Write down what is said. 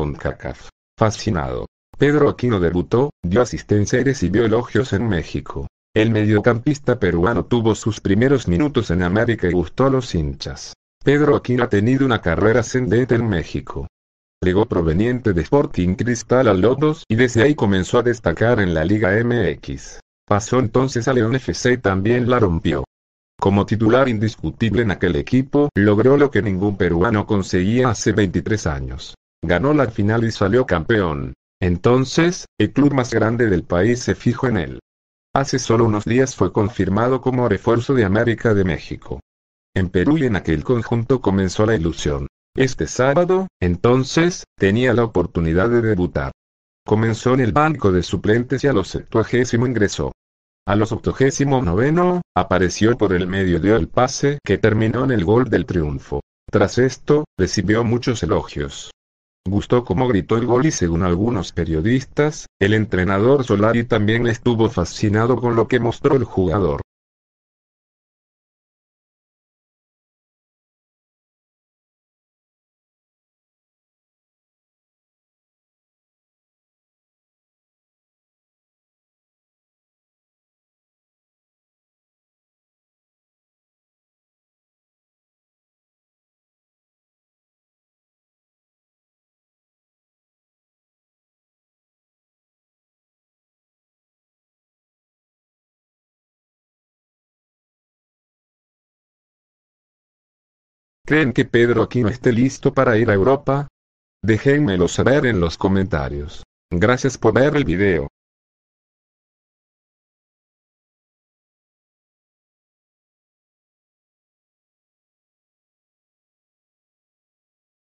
CONCACAF. Fascinado. Pedro Aquino debutó, dio asistencia y recibió elogios en México. El mediocampista peruano tuvo sus primeros minutos en América y gustó a los hinchas. Pedro Aquino ha tenido una carrera ascendente en México. Llegó proveniente de Sporting Cristal a Lodos y desde ahí comenzó a destacar en la Liga MX. Pasó entonces a León FC y también la rompió. Como titular indiscutible en aquel equipo, logró lo que ningún peruano conseguía hace 23 años. Ganó la final y salió campeón. Entonces, el club más grande del país se fijó en él. Hace solo unos días fue confirmado como refuerzo de América de México. En Perú y en aquel conjunto comenzó la ilusión. Este sábado, entonces, tenía la oportunidad de debutar. Comenzó en el banco de suplentes y a los septuagésimo ingresó. A los octogésimo noveno, apareció por el medio dio el pase que terminó en el gol del triunfo. Tras esto, recibió muchos elogios. Gustó como gritó el gol y según algunos periodistas, el entrenador Solari también estuvo fascinado con lo que mostró el jugador. ¿Creen que Pedro Aquino esté listo para ir a Europa? Déjenmelo saber en los comentarios. Gracias por ver el video.